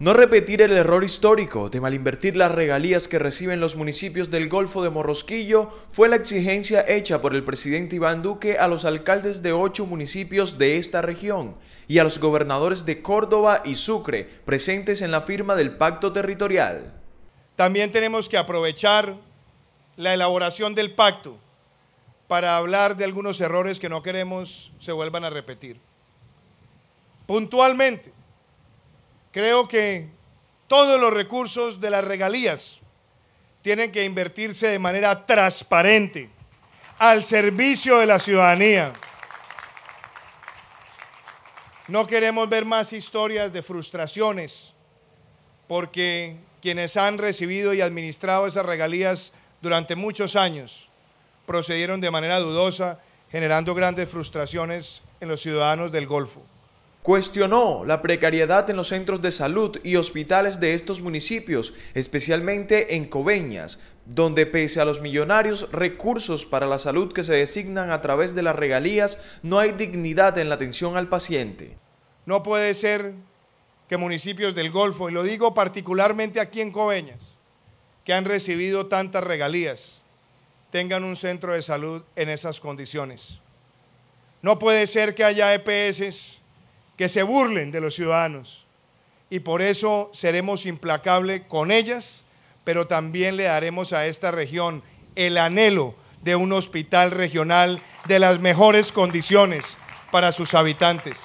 No repetir el error histórico de malinvertir las regalías que reciben los municipios del Golfo de Morrosquillo fue la exigencia hecha por el presidente Iván Duque a los alcaldes de ocho municipios de esta región y a los gobernadores de Córdoba y Sucre presentes en la firma del pacto territorial. También tenemos que aprovechar la elaboración del pacto para hablar de algunos errores que no queremos se vuelvan a repetir. Puntualmente, Creo que todos los recursos de las regalías tienen que invertirse de manera transparente al servicio de la ciudadanía. No queremos ver más historias de frustraciones, porque quienes han recibido y administrado esas regalías durante muchos años procedieron de manera dudosa, generando grandes frustraciones en los ciudadanos del Golfo. Cuestionó la precariedad en los centros de salud y hospitales de estos municipios, especialmente en Coveñas, donde pese a los millonarios recursos para la salud que se designan a través de las regalías, no hay dignidad en la atención al paciente. No puede ser que municipios del Golfo, y lo digo particularmente aquí en Coveñas, que han recibido tantas regalías, tengan un centro de salud en esas condiciones. No puede ser que haya EPS que se burlen de los ciudadanos. Y por eso seremos implacables con ellas, pero también le daremos a esta región el anhelo de un hospital regional de las mejores condiciones para sus habitantes.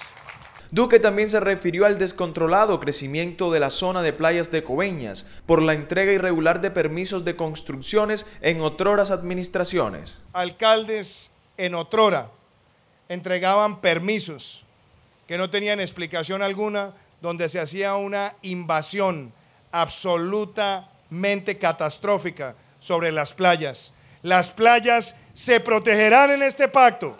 Duque también se refirió al descontrolado crecimiento de la zona de playas de Coveñas por la entrega irregular de permisos de construcciones en otroras administraciones. Alcaldes en otrora entregaban permisos que no tenían explicación alguna, donde se hacía una invasión absolutamente catastrófica sobre las playas. Las playas se protegerán en este pacto.